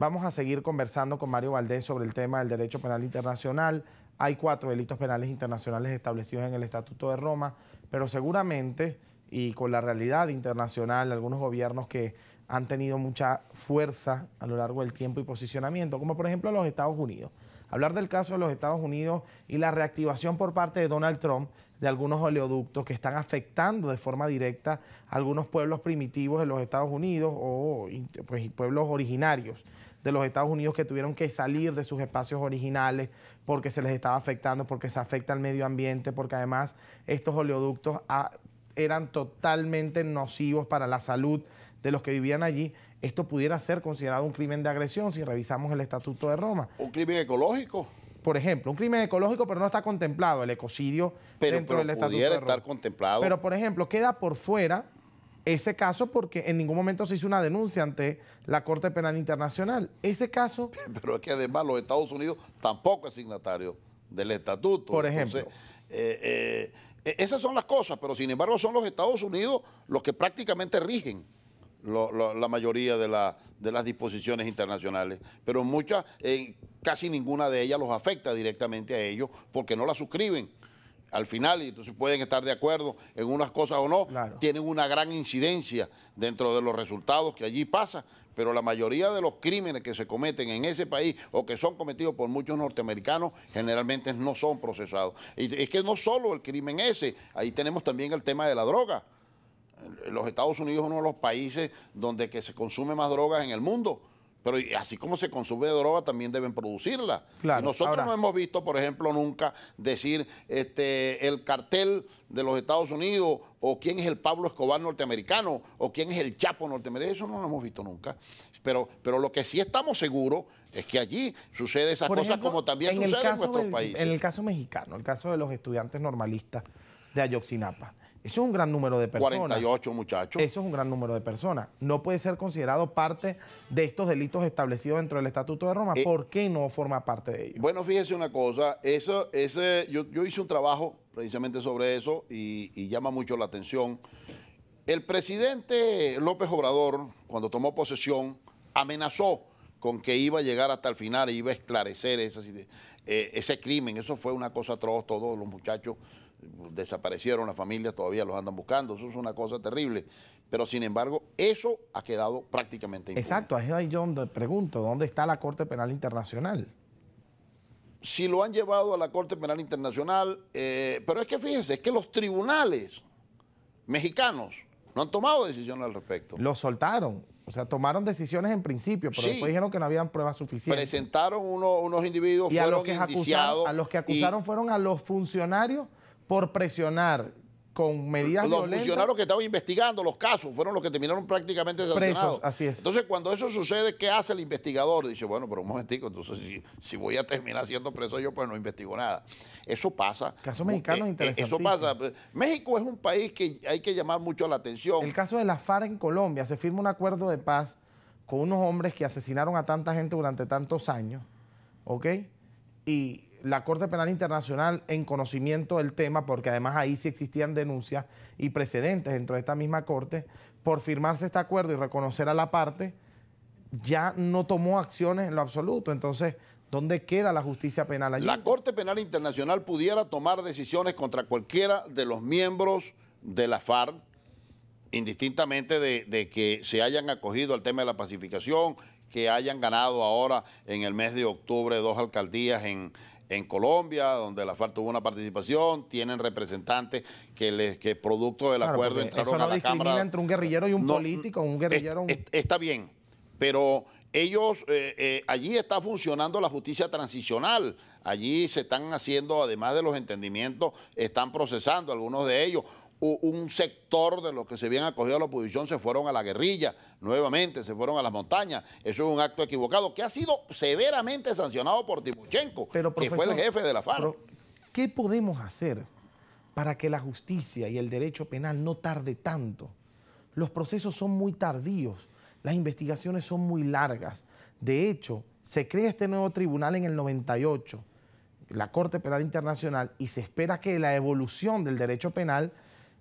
Vamos a seguir conversando con Mario Valdés sobre el tema del derecho penal internacional. Hay cuatro delitos penales internacionales establecidos en el Estatuto de Roma, pero seguramente, y con la realidad internacional, algunos gobiernos que han tenido mucha fuerza a lo largo del tiempo y posicionamiento, como por ejemplo los Estados Unidos. Hablar del caso de los Estados Unidos y la reactivación por parte de Donald Trump de algunos oleoductos que están afectando de forma directa a algunos pueblos primitivos de los Estados Unidos o pues, pueblos originarios de los Estados Unidos que tuvieron que salir de sus espacios originales porque se les estaba afectando, porque se afecta al medio ambiente, porque además estos oleoductos ah, eran totalmente nocivos para la salud de los que vivían allí, esto pudiera ser considerado un crimen de agresión si revisamos el Estatuto de Roma. ¿Un crimen ecológico? Por ejemplo, un crimen ecológico, pero no está contemplado el ecocidio dentro del Estatuto de Roma. pudiera estar contemplado. Pero, por ejemplo, queda por fuera ese caso porque en ningún momento se hizo una denuncia ante la Corte Penal Internacional. Ese caso... Pero es que además los Estados Unidos tampoco es signatario del estatuto. Por ejemplo. Eh, eh, esas son las cosas, pero sin embargo son los Estados Unidos los que prácticamente rigen. la mayoría de, las disposiciones internacionales, pero muchas, eh, casi ninguna de ellas los afecta directamente a ellos porque no la suscriben al final, y entonces pueden estar de acuerdo en unas cosas o no, tienen una gran incidencia dentro de los resultados que allí pasa, pero la mayoría de los crímenes que se cometen en ese país o que son cometidos por muchos norteamericanos generalmente no son procesados. Y es que no solo el crimen ese, ahí tenemos también el tema de la droga. Los Estados Unidos es uno de los países donde que se consume más drogas en el mundo pero así como se consume droga, también deben producirla. nosotros no hemos visto, por ejemplo, nunca decir este, el cartel de los Estados Unidos o quién es el Pablo Escobar norteamericano o quién es el Chapo norteamericano. Eso no lo hemos visto nunca. Pero, pero lo que sí estamos seguros es que allí sucede esas cosas como también sucede en nuestros países. En el caso mexicano, el caso de los estudiantes normalistas de Ayotzinapa. Eso es un gran número de personas. 48 muchachos. Eso es un gran número de personas. No puede ser considerado parte de estos delitos establecidos dentro del Estatuto de Roma. Eh, ¿Por qué no forma parte de ellos? Bueno, fíjese una cosa. Eso, ese, yo, hice un trabajo precisamente sobre eso y, llama mucho la atención. El presidente López Obrador, cuando tomó posesión, amenazó con que iba a llegar hasta el final e iba a esclarecer eh, ese crimen. Eso fue una cosa atroz, todos los muchachos desaparecieron las familias, todavía los andan buscando, eso es una cosa terrible. Pero sin embargo, eso ha quedado prácticamente impune. Exacto, ahí yo pregunto, ¿dónde está la Corte Penal Internacional? Si lo han llevado a la Corte Penal Internacional, eh, pero es que fíjense, es que los tribunales mexicanos no han tomado decisiones al respecto. Lo soltaron. O sea, tomaron decisiones en principio, pero después dijeron que no habían pruebas suficientes. Presentaron unos individuos, y fueron a que Acusaron, a los que acusaron fueron a los funcionarios por presionar con medidas Los funcionarios que estaban investigando los casos fueron los que terminaron prácticamente sancionados. Presos, así es. Entonces, cuando eso sucede, ¿qué hace el investigador? Dice, bueno, pero un momentico, entonces si, si voy a terminar siendo preso yo, pues no investigo nada. Eso pasa. caso mexicano es eh, interesante. Eh, eso pasa. México es un país que hay que llamar mucho la atención. El caso de la FARC en Colombia, se firma un acuerdo de paz con unos hombres que asesinaron a tanta gente durante tantos años, ¿ok? Y la Corte Penal Internacional en conocimiento del tema, porque además ahí sí existían denuncias y precedentes dentro de esta misma Corte, por firmarse este acuerdo y reconocer a la parte, ya no tomó acciones en lo absoluto. Entonces, ¿dónde queda la justicia penal allí? La Corte Penal Internacional pudiera tomar decisiones contra cualquiera de los miembros de la FARC, indistintamente de, de que se hayan acogido al tema de la pacificación, que hayan ganado ahora en el mes de octubre dos alcaldías en, en Colombia, donde la FARC tuvo una participación, tienen representantes que, les, que producto del acuerdo entraron la a la entre un guerrillero y un político, está bien, pero ellos, eh, eh, allí está funcionando la justicia transicional, allí se están haciendo, además de los entendimientos, están procesando algunos de ellos un sector de los que se habían acogido a la oposición se fueron a la guerrilla, nuevamente se fueron a las montañas. Eso es un acto equivocado que ha sido severamente sancionado por Timochenko, que fue el jefe de la FARC. ¿Qué podemos hacer para que la justicia y el derecho penal no tarde tanto? Los procesos son muy tardíos, las investigaciones son muy largas. De hecho, se crea este nuevo tribunal en el 98, la Corte Penal Internacional, y se espera que la evolución del derecho penal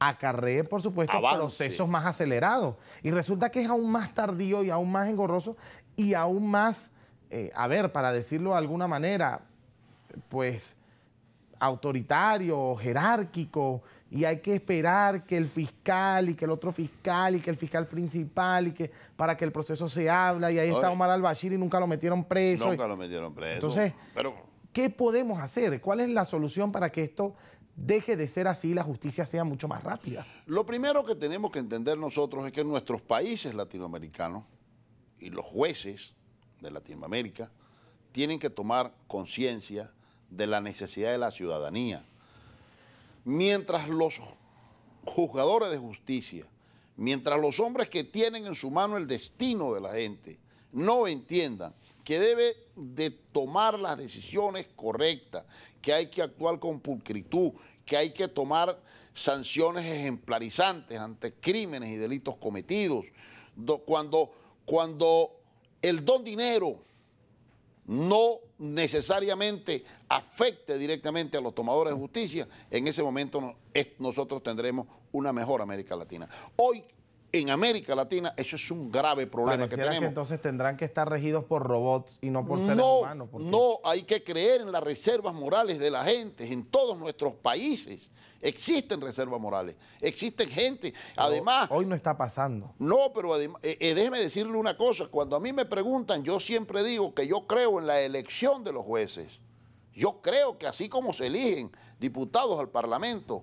acarree, por supuesto, procesos más acelerados. Y resulta que es aún más tardío y aún más engorroso y aún más, eh, a ver, para decirlo de alguna manera, pues autoritario, jerárquico, y hay que esperar que el fiscal y que el otro fiscal y que el fiscal principal y que para que el proceso se habla y ahí está Omar al y nunca lo metieron preso. Nunca lo metieron preso. Entonces, ¿qué podemos hacer? ¿Cuál es la solución para que esto deje de ser así y la justicia sea mucho más rápida. Lo primero que tenemos que entender nosotros es que nuestros países latinoamericanos y los jueces de Latinoamérica tienen que tomar conciencia de la necesidad de la ciudadanía. Mientras los juzgadores de justicia, mientras los hombres que tienen en su mano el destino de la gente no entiendan que debe de tomar las decisiones correctas, que hay que actuar con pulcritud, que hay que tomar sanciones ejemplarizantes ante crímenes y delitos cometidos. Cuando, cuando el don dinero no necesariamente afecte directamente a los tomadores de justicia, en ese momento nosotros tendremos una mejor América Latina. Hoy en América Latina eso es un grave problema que tenemos. entonces tendrán que estar regidos por robots y no por seres humanos. No, hay que creer en las reservas morales de la gente. En todos nuestros países existen reservas morales, existen gente. además. Hoy no está pasando. No, pero eh, eh, déjeme decirle una cosa. Cuando a mí me preguntan, yo siempre digo que yo creo en la elección de los jueces. Yo creo que así como se eligen diputados al Parlamento,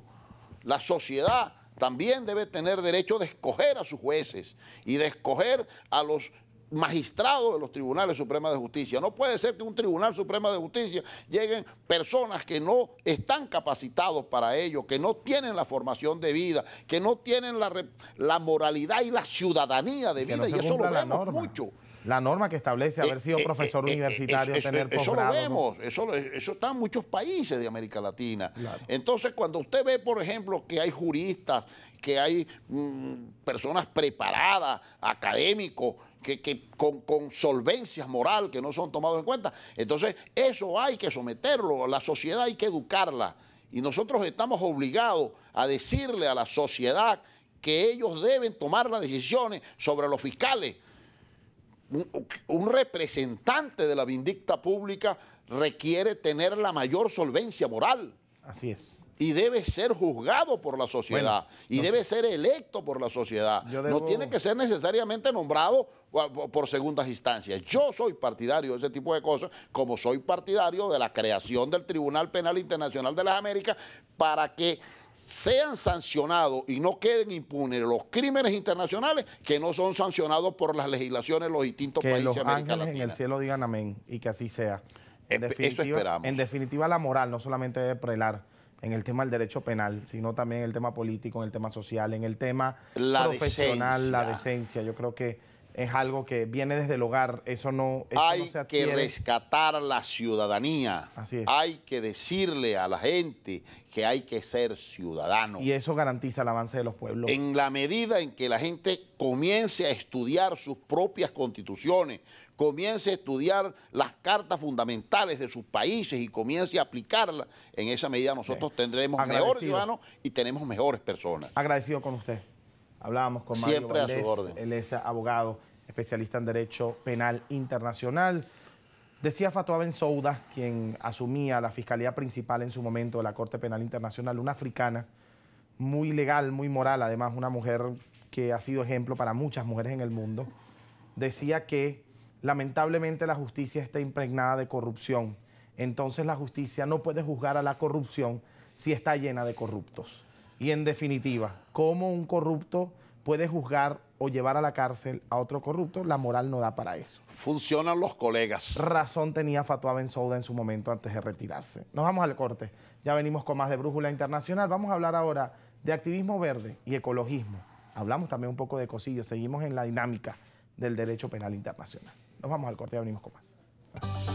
la sociedad también debe tener derecho de escoger a sus jueces y de escoger a los magistrados de los tribunales supremos de justicia. No puede ser que un tribunal supremo de justicia lleguen personas que no están capacitados para ello, que no tienen la formación de vida, que no tienen la, moralidad y la ciudadanía de vida. y eso lo vemos mucho la norma que establece haber sido eh, eh, eh, profesor universitario, tener Eso lo vemos, eso, está en muchos países de América Latina. Entonces, cuando usted ve, por ejemplo, que hay juristas, que hay mm, personas preparadas, académicos, que, con, solvencias moral que no son tomados en cuenta. Entonces, eso hay que someterlo, la sociedad hay que educarla. Y nosotros estamos obligados a decirle a la sociedad que ellos deben tomar las decisiones sobre los fiscales, un, representante de la vindicta pública requiere tener la mayor solvencia moral. Así es. Y debe ser juzgado por la sociedad. y debe ser electo por la sociedad. No tiene que ser necesariamente nombrado por segundas instancias. Yo soy partidario de ese tipo de cosas, como soy partidario de la creación del Tribunal Penal Internacional de las Américas, para que sean sancionados y no queden impunes los crímenes internacionales que no son sancionados por las legislaciones de los distintos países de América Latina. en el cielo digan amén y que así sea. En eso esperamos. En definitiva, la moral no solamente debe prelar en el tema del derecho penal, sino también en el tema político, en el tema social, en el tema profesional, la decencia. Yo creo que es algo que viene desde el hogar, eso no... Hay que rescatar la ciudadanía. Hay que decirle a la gente que hay que ser ciudadano. Y eso garantiza el avance de los pueblos. En la medida en que la gente comience a estudiar sus propias constituciones, comience a estudiar las cartas fundamentales de sus países y comience a aplicarlas, en esa medida nosotros tendremos mejores ciudadanos y tenemos mejores personas. Agradecido con usted. Hablábamos con Mario Siempre a su orden. él es abogado, especialista en Derecho Penal Internacional. Decía Fatua Ben Souda, quien asumía la fiscalía principal en su momento de la Corte Penal Internacional, una africana, muy legal, muy moral, además una mujer que ha sido ejemplo para muchas mujeres en el mundo, decía que lamentablemente la justicia está impregnada de corrupción. Entonces la justicia no puede juzgar a la corrupción si está llena de corruptos. Y en definitiva, ¿cómo un corrupto puede juzgar o llevar a la cárcel a otro corrupto? La moral no da para eso. Funcionan los colegas. Razón tenía Ben Souda en su momento antes de retirarse. Nos vamos al corte. Ya venimos con más de Brújula Internacional. Vamos a hablar ahora de activismo verde y ecologismo. Hablamos también un poco de cosillo. Seguimos en la dinámica del derecho penal internacional. Nos vamos al corte y venimos con más.